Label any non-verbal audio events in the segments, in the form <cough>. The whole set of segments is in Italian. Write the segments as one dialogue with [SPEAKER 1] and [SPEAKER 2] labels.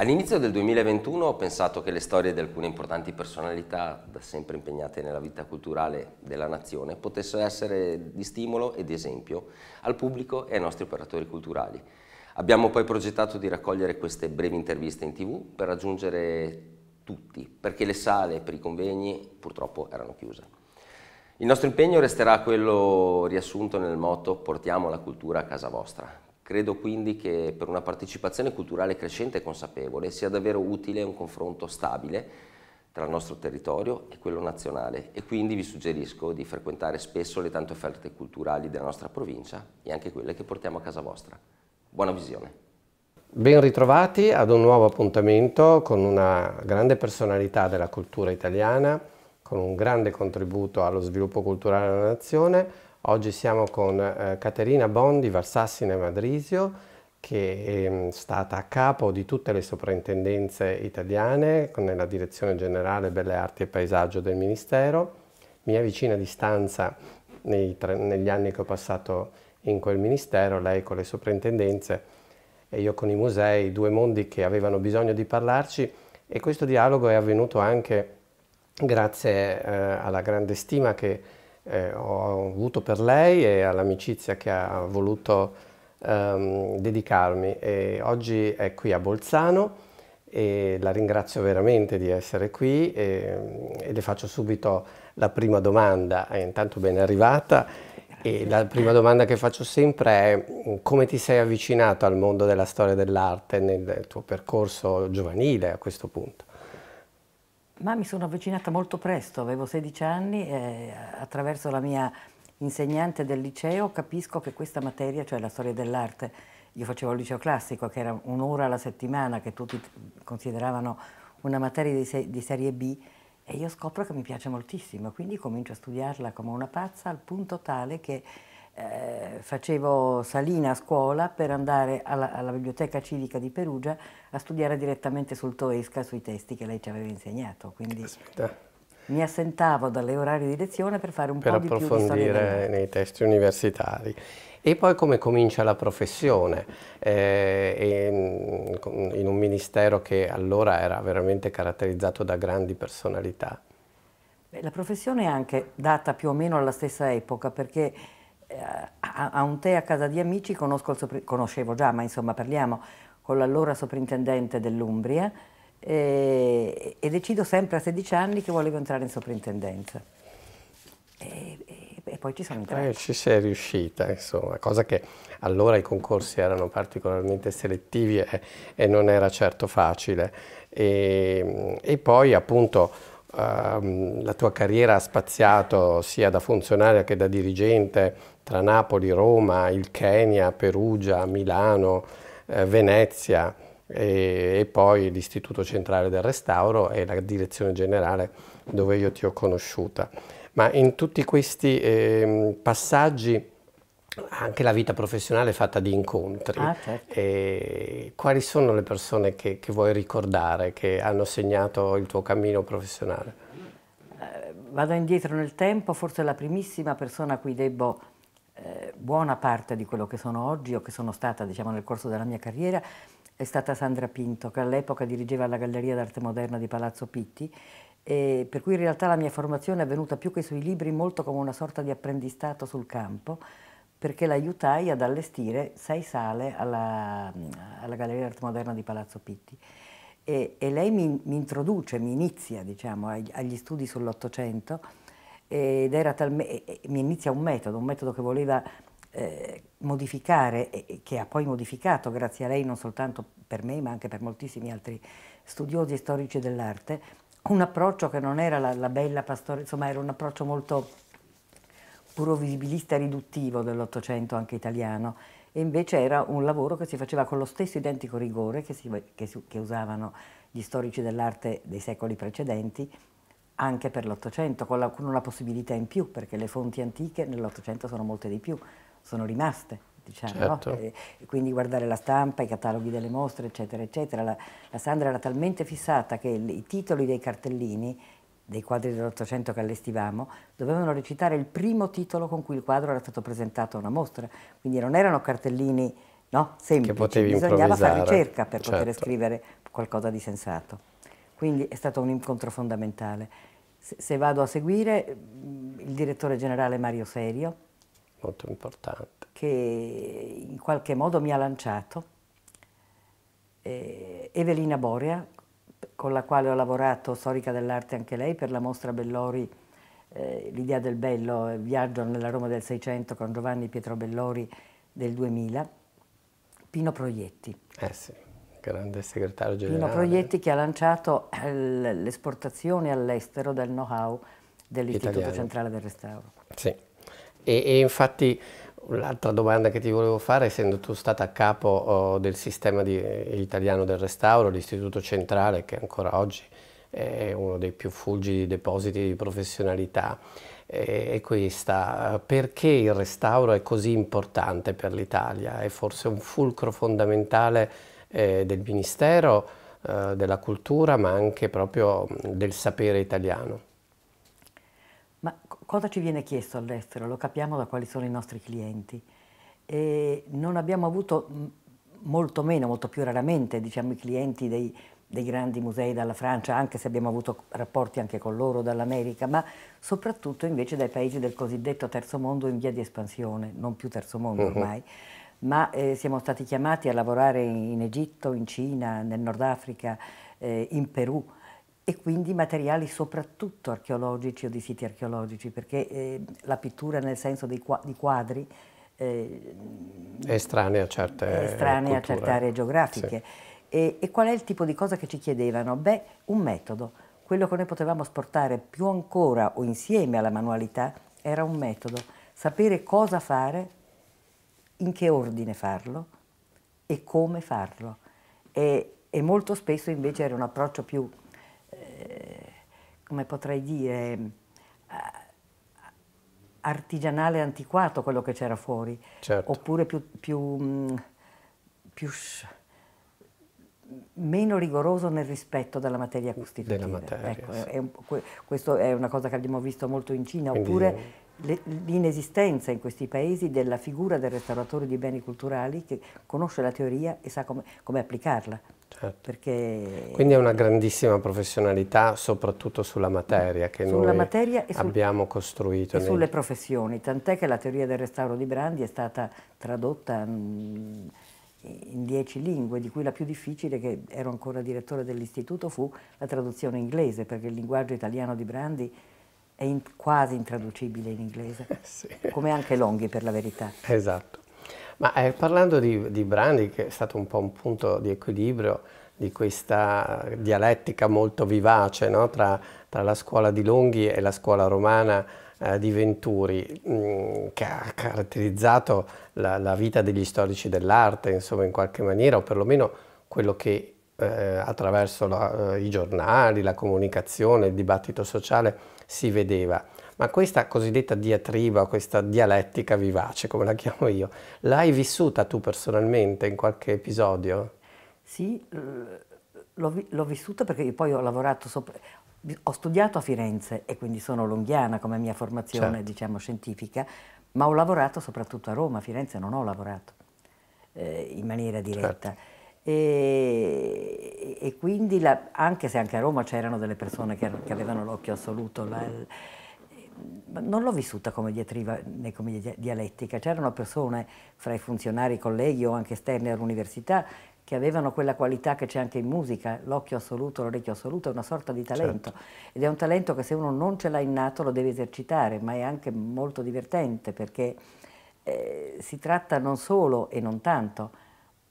[SPEAKER 1] All'inizio del 2021 ho pensato che le storie di alcune importanti personalità, da sempre impegnate nella vita culturale della nazione, potessero essere di stimolo e di esempio al pubblico e ai nostri operatori culturali. Abbiamo poi progettato di raccogliere queste brevi interviste in tv per raggiungere tutti, perché le sale per i convegni purtroppo erano chiuse. Il nostro impegno resterà quello riassunto nel motto Portiamo la cultura a casa vostra, Credo quindi che per una partecipazione culturale crescente e consapevole sia davvero utile un confronto stabile tra il nostro territorio e quello nazionale e quindi vi suggerisco di frequentare spesso le tante offerte culturali della nostra provincia e anche quelle che portiamo a casa vostra. Buona visione! Ben ritrovati ad un nuovo appuntamento con una grande personalità della cultura italiana, con un grande contributo allo sviluppo culturale della nazione, Oggi siamo con eh, Caterina Bondi, Valsassina Madrisio, che è ehm, stata a capo di tutte le soprintendenze italiane nella Direzione Generale Belle Arti e Paesaggio del Ministero, mia vicina di stanza tre, negli anni che ho passato in quel Ministero, lei con le soprintendenze e io con i musei, due mondi che avevano bisogno di parlarci e questo dialogo è avvenuto anche grazie eh, alla grande stima che eh, ho avuto per lei e all'amicizia che ha voluto ehm, dedicarmi. E oggi è qui a Bolzano e la ringrazio veramente di essere qui e, ehm, e le faccio subito la prima domanda, è eh, intanto ben arrivata. E la prima domanda che faccio sempre è come ti sei avvicinato al mondo della storia dell'arte nel tuo percorso giovanile a questo punto?
[SPEAKER 2] Ma mi sono avvicinata molto presto, avevo 16 anni e eh, attraverso la mia insegnante del liceo capisco che questa materia, cioè la storia dell'arte, io facevo il liceo classico che era un'ora alla settimana che tutti consideravano una materia di, se di, serie B e io scopro che mi piace moltissimo, quindi comincio a studiarla come una pazza al punto tale che eh, facevo salina a scuola per andare alla, alla, Biblioteca Civica di Perugia a studiare direttamente sul Toesca sui testi che lei ci aveva insegnato. Quindi Aspetta. mi assentavo dalle orarie di lezione per fare un per po' di più di approfondire
[SPEAKER 1] nei testi universitari. E poi come comincia la professione, eh, in, mm, in un ministero che allora era veramente caratterizzato da grandi personalità.
[SPEAKER 2] Beh, la professione è anche data più o meno alla stessa epoca, perché eh, a, un tè a casa di amici conoscevo già, ma insomma parliamo con l'allora soprintendente dell'Umbria e, eh, e, decido sempre a 16 anni che volevo entrare in soprintendenza. E, e, e poi ci sono entrati.
[SPEAKER 1] Eh, ci sei riuscita, insomma, cosa che allora i concorsi erano particolarmente selettivi e, non era certo facile. e poi appunto ehm, la tua carriera ha spaziato sia da funzionaria che da dirigente tra Napoli, Roma, il Kenya, Perugia, Milano, eh, Venezia e, e poi l'Istituto Centrale del Restauro e la direzione generale dove io ti ho conosciuta. Ma in tutti questi eh, passaggi anche la vita professionale è fatta di incontri. Ah, certo. quali sono le persone che, che, vuoi ricordare, che hanno segnato il tuo cammino professionale? Eh, vado
[SPEAKER 2] indietro nel tempo, forse la primissima persona a cui debbo eh, buona parte di quello che sono oggi o che sono stata diciamo, nel corso della mia carriera è stata Sandra Pinto, che all'epoca dirigeva la Galleria d'Arte Moderna di Palazzo Pitti e per cui in realtà la mia formazione è venuta più che sui libri molto come una sorta di apprendistato sul campo perché l'aiutai ad allestire sei sale alla, alla Galleria d'Arte Moderna di Palazzo Pitti. E, e lei mi, mi, introduce, mi inizia diciamo, agli, agli studi sull'Ottocento ed era talme, mi inizia un metodo, un metodo che voleva eh, modificare e che ha poi modificato grazie a lei non soltanto per me ma anche per moltissimi altri studiosi e storici dell'arte, un approccio che non era la, la bella pastorella, insomma era un approccio molto puro visibilista riduttivo dell'Ottocento anche italiano e invece era un lavoro che si faceva con lo stesso identico rigore che, si, che, che usavano gli storici dell'arte dei secoli precedenti anche per l'Ottocento, con, con, una possibilità in più, perché le fonti antiche nell'Ottocento sono molte di più, sono rimaste, diciamo. Certo. No? E, quindi guardare la stampa, i cataloghi delle mostre, eccetera, eccetera. La, la Sandra era talmente fissata che i titoli dei cartellini dei quadri dell'Ottocento che allestivamo, dovevano recitare il primo titolo con cui il quadro era stato presentato a una mostra, quindi non erano cartellini no, semplici, bisognava fare ricerca per certo. poter scrivere qualcosa di sensato. Quindi è stato un incontro fondamentale. Se, vado a seguire, mm, il direttore generale Mario Serio,
[SPEAKER 1] molto importante,
[SPEAKER 2] che in qualche modo mi ha lanciato, eh, Evelina Borea, con la quale ho lavorato, storica dell'arte anche lei, per la mostra Bellori, eh, l'idea del bello, eh, viaggio nella Roma del Seicento con Giovanni Pietro Bellori del 2000,
[SPEAKER 1] Pino Proietti. Eh sì, grande segretario generale. Pino
[SPEAKER 2] Proietti che ha lanciato eh, l'esportazione all'estero del know-how dell'Istituto Centrale del Restauro.
[SPEAKER 1] Sì, e, e infatti L'altra domanda che ti volevo fare, essendo tu stata a capo oh, del sistema di, eh, italiano del restauro, l'Istituto Centrale, che ancora oggi è uno dei più fulgidi depositi di professionalità, eh, è questa. Perché il restauro è così importante per l'Italia? È forse un fulcro fondamentale eh, del Ministero, eh, della cultura, ma anche proprio del sapere italiano
[SPEAKER 2] cosa ci viene chiesto all'estero, lo capiamo da quali sono i nostri clienti. E non abbiamo avuto mm, molto meno, molto più raramente, diciamo, i clienti dei, dei grandi musei dalla Francia, anche se abbiamo avuto rapporti anche con loro dall'America, ma soprattutto invece dai paesi del cosiddetto terzo mondo in via di espansione, non più terzo mondo mhm. ormai, uh -huh. ma eh, siamo stati chiamati a lavorare in, Egitto, in Cina, nel Nord Africa, eh, in Perù, e quindi materiali soprattutto archeologici o di siti archeologici, perché eh, la pittura nel senso dei qua di quadri eh, è
[SPEAKER 1] estranea a certe, estranea a certe aree geografiche.
[SPEAKER 2] Sì. E, e, qual è il tipo di cosa che ci chiedevano? Beh, un metodo. Quello che noi potevamo esportare più ancora o insieme alla manualità era un metodo. Sapere cosa fare, in che ordine farlo e come farlo. E, e molto spesso invece era un approccio più come potrei dire, eh, artigianale antiquato quello che c'era fuori, certo. oppure più, più, mm, più, meno rigoroso nel rispetto della materia costitutiva. Della ecco, materia, ecco, sì. è, è, questo è una cosa che abbiamo visto molto in Cina, Quindi, oppure l'inesistenza in questi paesi della figura del restauratore di beni culturali che conosce la teoria e sa come, come applicarla. Certo. Perché...
[SPEAKER 1] Quindi è una grandissima professionalità, soprattutto sulla materia che sulla noi materia sul... abbiamo costruito. E nei... sulle
[SPEAKER 2] professioni, tant'è che la teoria del restauro di Brandi è stata tradotta mm, in dieci lingue, di cui la più difficile, che ero ancora direttore dell'istituto, fu la traduzione inglese, perché il linguaggio italiano di Brandi è in, quasi intraducibile in inglese, <laughs> sì. come anche Longhi per la verità.
[SPEAKER 1] Esatto. Ma eh, parlando di, di Brandi, che è stato un po' un punto di equilibrio di questa dialettica molto vivace no? tra, tra, la scuola di Longhi e la scuola romana eh, di Venturi, mh, mm, che ha caratterizzato la, la vita degli storici dell'arte, insomma, in qualche maniera, o perlomeno quello che eh, attraverso la, eh, i giornali, la comunicazione, il dibattito sociale si vedeva ma questa cosiddetta diatriba, questa dialettica vivace, come la chiamo io, l'hai vissuta tu personalmente in qualche episodio?
[SPEAKER 2] Sì, l'ho vissuta perché poi ho lavorato sopra, ho studiato a Firenze e quindi sono longhiana come mia formazione, certo. diciamo, scientifica, ma ho lavorato soprattutto a Roma, a Firenze non ho lavorato eh, in maniera diretta. Certo. E, e, quindi, la, anche se anche a Roma c'erano delle persone che, che avevano l'occhio assoluto, la, non l'ho vissuta come diatriba né come dialettica, c'erano persone fra i funzionari, i colleghi o anche esterni all'università che avevano quella qualità che c'è anche in musica, l'occhio assoluto, l'orecchio assoluto, è una sorta di talento certo. ed è un talento che se uno non ce l'ha innato lo deve esercitare, ma è anche molto divertente perché eh, si tratta non solo e non tanto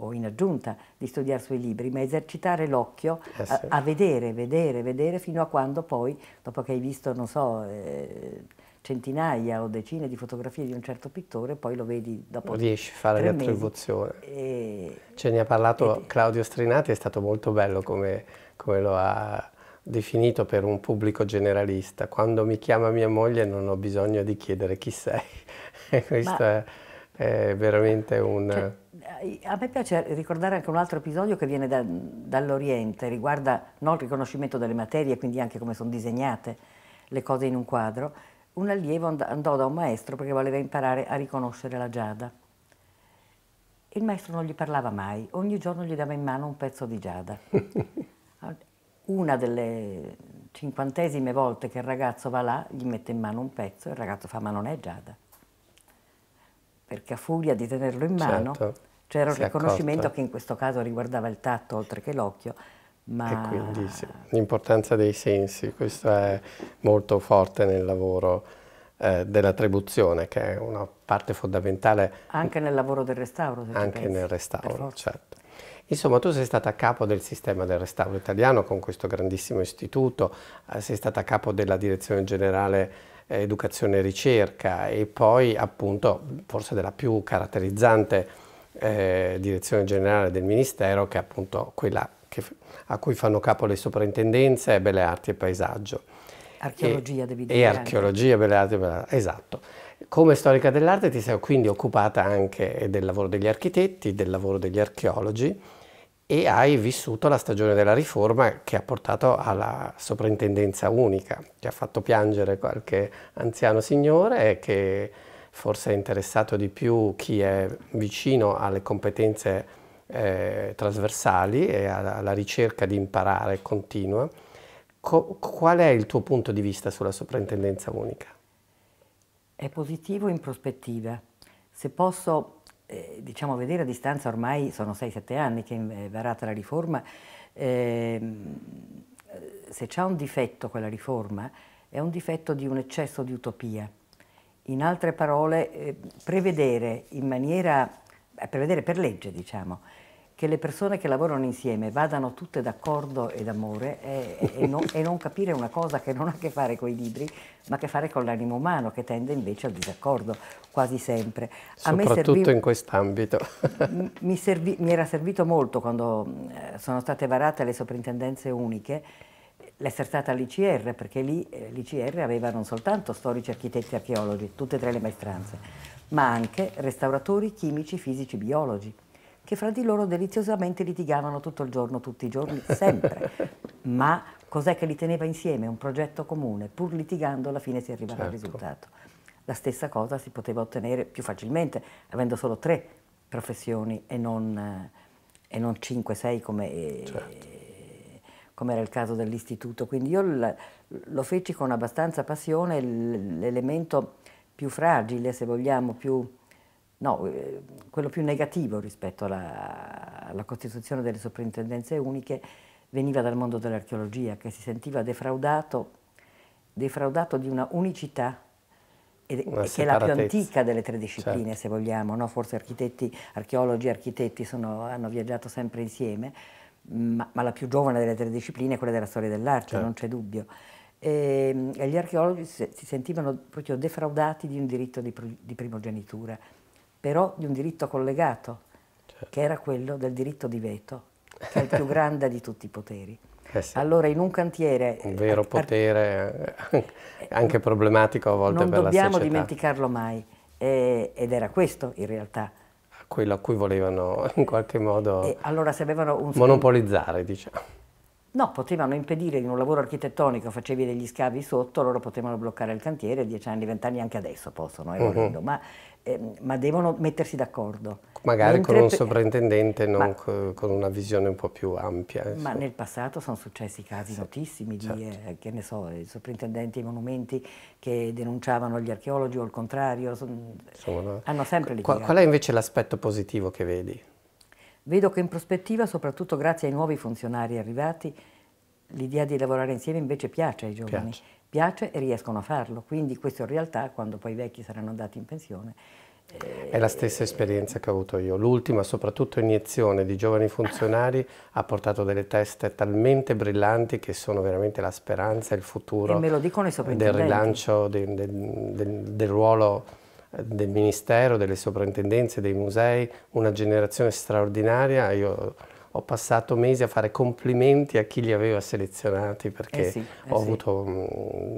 [SPEAKER 2] o in aggiunta di studiare sui libri, ma esercitare l'occhio eh, a, a, vedere, vedere, vedere fino a quando poi, dopo che hai visto, non so, eh, centinaia o decine di fotografie di un certo pittore, poi lo vedi dopo Riesci a fare l'attribuzione.
[SPEAKER 1] E... Ce ne ha parlato e... Claudio Strinati, è stato molto bello come, come lo ha definito per un pubblico generalista. Quando mi chiama mia moglie non ho bisogno di chiedere chi sei. <laughs> Questo Ma... è è veramente eh, un... Cioè,
[SPEAKER 2] eh, a me piace ricordare anche un altro episodio che viene da, dall'Oriente, riguarda non il riconoscimento delle materie, quindi anche come sono disegnate le cose in un quadro. Un allievo andò da un maestro perché voleva imparare a riconoscere la giada. Il maestro non gli parlava mai, ogni giorno gli dava in mano un pezzo di giada. <laughs> Una delle cinquantesime volte che il ragazzo va là, gli mette in mano un pezzo e il ragazzo fa ma non è giada perché a furia di tenerlo in mano certo, c'era un riconoscimento accorta. che in questo caso riguardava il tatto oltre che l'occhio. Ma... E quindi
[SPEAKER 1] sì, l'importanza dei sensi, questo è molto forte nel lavoro eh, dell'attribuzione, che è una parte fondamentale.
[SPEAKER 2] Anche nel lavoro del restauro, se Anche pensi, nel
[SPEAKER 1] restauro, certo. Insomma, tu sei stata a capo del sistema del restauro italiano con questo grandissimo istituto, eh, sei stata a capo della direzione generale eh, educazione e ricerca e poi appunto forse della più caratterizzante eh, direzione generale del Ministero che è appunto quella che, a cui fanno capo le soprintendenze è Belle Arti e Paesaggio.
[SPEAKER 2] Archeologia, e, devi dire. E archeologia,
[SPEAKER 1] Belle Arti e Paesaggio, esatto. Come storica dell'arte ti sei quindi occupata anche del lavoro degli architetti, del lavoro degli archeologi, e hai vissuto la stagione della riforma che ha portato alla soprintendenza unica, che ha fatto piangere qualche anziano signore e che forse è interessato di più chi è vicino alle competenze eh, trasversali e alla ricerca di imparare continua. Co qual è il tuo punto di vista sulla soprintendenza unica?
[SPEAKER 2] È positivo in prospettiva. Se posso eh, diciamo vedere a distanza ormai sono 6-7 anni che è varata la riforma, ehm, se c'è un difetto quella riforma è un difetto di un eccesso di utopia. In altre parole, eh, prevedere in maniera, eh, prevedere per legge diciamo, che le persone che lavorano insieme vadano tutte d'accordo ed amore e, e, no, e, non capire una cosa che non ha a che fare con i libri, ma a che fare con l'animo umano, che tende invece al disaccordo quasi sempre. A Soprattutto serviva, in
[SPEAKER 1] quest'ambito.
[SPEAKER 2] mi, servi, mi era servito molto quando eh, sono state varate le soprintendenze uniche l'essere stata all'ICR, perché lì eh, l'ICR aveva non soltanto storici, architetti, archeologi, tutte e tre le maestranze, ma anche restauratori, chimici, fisici, biologi che fra di loro deliziosamente litigavano tutto il giorno, tutti i giorni, sempre. <laughs> Ma cos'è che li teneva insieme? Un progetto comune, pur litigando alla fine si arrivava certo. al risultato. La stessa cosa si poteva ottenere più facilmente, avendo solo tre professioni e non, eh, e non 5-6 come, eh, certo. come, era il caso dell'istituto. Quindi io lo feci con abbastanza passione, l'elemento più fragile, se vogliamo, più no, eh, quello più negativo rispetto alla, alla costituzione delle soprintendenze uniche veniva dal mondo dell'archeologia che si sentiva defraudato, defraudato di una unicità ed, che è la più antica delle tre discipline certo. se vogliamo, no? forse architetti, archeologi e architetti sono, hanno viaggiato sempre insieme, ma, ma, la più giovane delle tre discipline è quella della storia dell'arte, certo. non c'è dubbio. E, ehm, e gli archeologi si sentivano proprio defraudati di un diritto di, di primogenitura però di un diritto collegato, certo. che era quello del diritto di veto, che è il più <laughs> grande di tutti i poteri. Eh sì. Allora in un cantiere... Un
[SPEAKER 1] vero potere, eh, anche problematico a volte per la società. Non dobbiamo dimenticarlo
[SPEAKER 2] mai, e, eh, ed era questo in realtà.
[SPEAKER 1] Quello a cui volevano in qualche modo e
[SPEAKER 2] allora, se avevano un
[SPEAKER 1] monopolizzare, diciamo.
[SPEAKER 2] No, potevano impedire in un lavoro architettonico, facevi degli scavi sotto, loro potevano bloccare il cantiere, dieci anni, vent'anni, anche adesso
[SPEAKER 1] possono, è eh, mhm. volendo, uh -huh.
[SPEAKER 2] ma, eh, ma, devono mettersi d'accordo.
[SPEAKER 1] Magari Mentre con un sovrintendente, non ma, co con una visione un po' più ampia. Eh, ma nel
[SPEAKER 2] passato sono successi casi sì, notissimi certo. eh, che ne so, i sovrintendenti ai monumenti che denunciavano gli archeologi o il contrario, son,
[SPEAKER 1] Insomma, hanno sempre litigato. Qual, qual è invece l'aspetto positivo che vedi?
[SPEAKER 2] Vedo che in prospettiva, soprattutto grazie ai nuovi funzionari arrivati, l'idea di lavorare insieme invece piace ai giovani, piace. piace. e riescono a farlo, quindi questo in realtà quando poi i vecchi saranno andati in pensione.
[SPEAKER 1] Eh, È la stessa esperienza che ho avuto io, l'ultima soprattutto iniezione di giovani funzionari ha portato delle teste talmente brillanti che sono veramente la speranza e il futuro e me lo
[SPEAKER 2] dicono i del rilancio
[SPEAKER 1] del, del, del, del ruolo eh, del Ministero, delle soprintendenze, dei musei, una generazione straordinaria. Io ho passato mesi a fare complimenti a chi li aveva selezionati perché eh sì, eh ho avuto sì.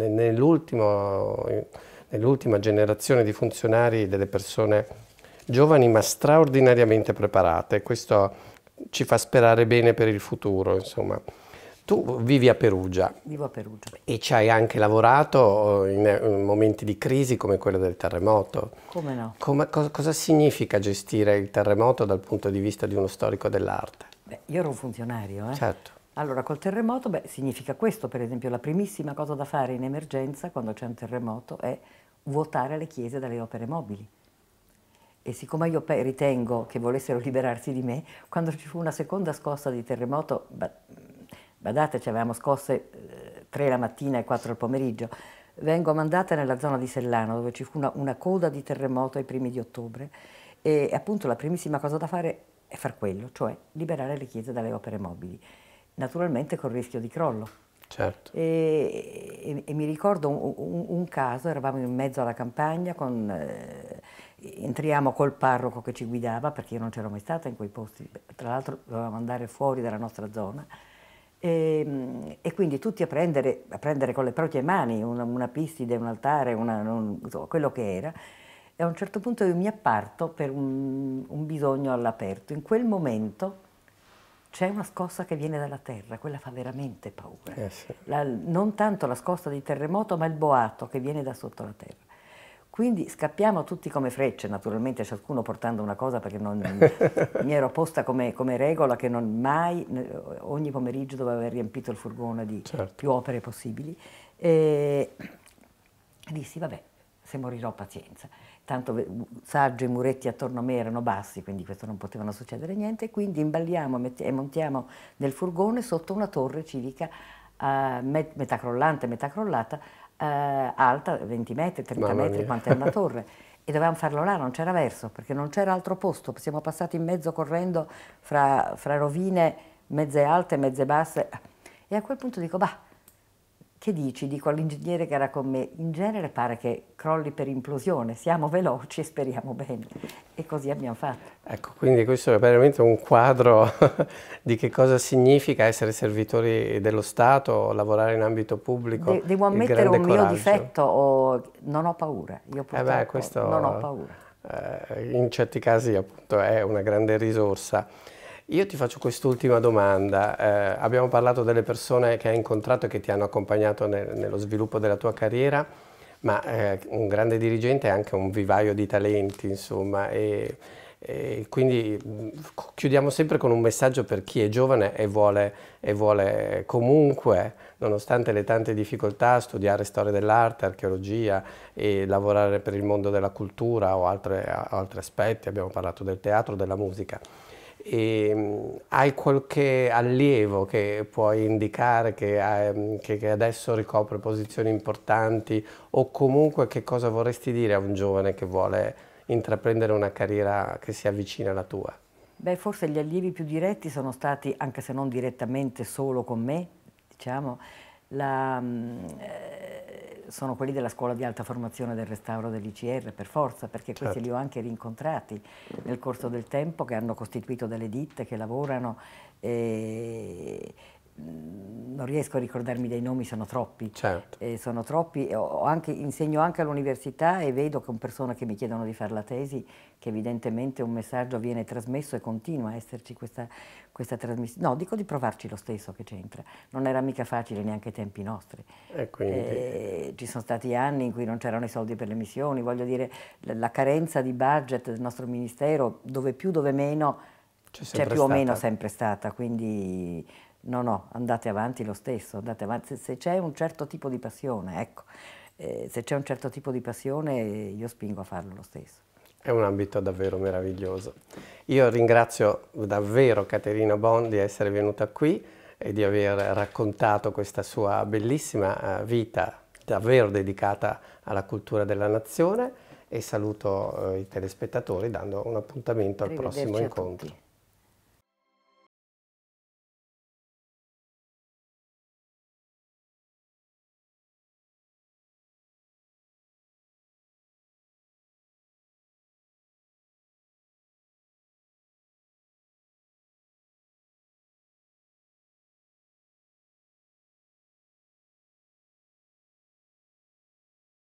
[SPEAKER 1] Mm, nell'ultima generazione di funzionari delle persone giovani ma straordinariamente preparate. Questo ci fa sperare bene per il futuro, insomma. Tu vivi a Perugia.
[SPEAKER 2] Vivo a Perugia.
[SPEAKER 1] E ci hai anche lavorato eh, eh, in momenti di crisi come quello del terremoto. Come no? Come, cosa, cosa significa gestire il terremoto dal punto di vista di uno storico dell'arte?
[SPEAKER 2] Beh, io ero un funzionario, eh? Certo. Allora, col terremoto, beh, significa questo, per esempio, la primissima cosa da fare in emergenza quando c'è un terremoto è vuotare le chiese dalle opere mobili. E siccome io ritengo che volessero liberarsi di me, quando ci fu una seconda scossa di terremoto, beh, badate ci avevamo scosse eh, tre la mattina e quattro il pomeriggio, vengo mandata nella zona di Sellano dove ci fu una, una coda di terremoto ai primi di ottobre e appunto la primissima cosa da fare è far quello, cioè liberare le chiese dalle opere mobili, naturalmente col rischio di crollo. Certo. E, e, e, mi ricordo un, un, un, caso, eravamo in mezzo alla campagna, con, eh, entriamo col parroco che ci guidava, perché io non c'ero mai stata in quei posti, tra l'altro dovevamo andare fuori dalla nostra zona, e, ehm, e, quindi tutti a prendere, a prendere, con le proprie mani una, una pistide, un altare, una, un, quello che era. E a un certo punto io mi apparto per un, un bisogno all'aperto. In quel momento c'è una scossa che viene dalla terra, quella fa veramente paura. Eh la, non tanto la scossa di terremoto, ma il boato che viene da sotto la terra. Quindi scappiamo tutti come frecce, naturalmente ciascuno portando una cosa perché non, <laughs> mi ero posta come, come, regola che non mai, eh, ogni pomeriggio dovevo aver riempito il furgone di certo. più opere possibili. E dissi, vabbè, se morirò pazienza. Tanto saggio i muretti attorno a me erano bassi, quindi questo non poteva succedere niente, quindi imballiamo e montiamo nel furgone sotto una torre civica, uh, met metà crollante, metà crollata, eh, alta, 20 metri, 30 Mamma metri, quanto era una <laughs> torre. E dovevamo farlo là, non c'era verso, perché non c'era altro posto. Siamo passati in mezzo correndo fra, fra rovine mezze alte, mezze basse. E a quel punto dico, bah, che dici? Dico all'ingegnere che era con me, in genere pare che crolli per implosione, siamo veloci e speriamo bene. E così abbiamo fatto.
[SPEAKER 1] Ecco, quindi questo è veramente un quadro <laughs> di che cosa significa essere servitori dello Stato, lavorare in ambito pubblico. De devo ammettere un coraggio. mio difetto,
[SPEAKER 2] oh, non ho paura, io purtroppo
[SPEAKER 1] eh beh, questo, non ho paura. Eh, in certi casi appunto è una grande risorsa. Io ti faccio quest'ultima domanda. Eh, abbiamo parlato delle persone che hai incontrato e che ti hanno accompagnato ne nello sviluppo della tua carriera, ma eh, un grande dirigente è anche un vivaio di talenti, insomma. E, e quindi chiudiamo sempre con un messaggio per chi è giovane e vuole, e vuole comunque, nonostante le tante difficoltà, studiare storia dell'arte, archeologia e lavorare per il mondo della cultura o altre, altri aspetti, abbiamo parlato del teatro, della musica. E ehm, hai qualche allievo che puoi indicare che, hai, ehm, che, adesso ricopre posizioni importanti o comunque che cosa vorresti dire a un giovane che vuole intraprendere una carriera che si avvicina alla tua?
[SPEAKER 2] Beh, forse gli allievi più diretti sono stati, anche se non direttamente solo con me, diciamo, la, mm, sono quelli della scuola di alta formazione del restauro dell'ICR, per forza, perché certo. questi li ho anche rincontrati nel corso del tempo, che hanno costituito delle ditte, che lavorano. E Mm, non riesco a ricordarmi dei nomi, sono troppi. Certo. Eh, sono troppi. Anche, insegno anche all'università e vedo con persone che mi chiedono di fare la tesi che evidentemente un messaggio viene trasmesso e continua a esserci questa, questa trasmissione. No, dico di provarci lo stesso che c'entra. Non era mica facile neanche ai tempi nostri.
[SPEAKER 1] Eh,
[SPEAKER 2] ci sono stati anni in cui non c'erano i soldi per le missioni, voglio dire la carenza di budget del nostro ministero, dove più, dove meno, c'è, più stata. o meno sempre stata. Quindi No, no, andate avanti lo stesso, andate avanti. Se, se c'è un certo tipo di passione, ecco, eh, se c'è un certo tipo di passione io spingo a farlo lo stesso.
[SPEAKER 1] È un ambito davvero meraviglioso. Io ringrazio davvero Caterina Bon di essere venuta qui e di aver raccontato questa sua bellissima eh, vita davvero dedicata alla cultura della nazione e saluto eh, i telespettatori dando un appuntamento al prossimo incontro.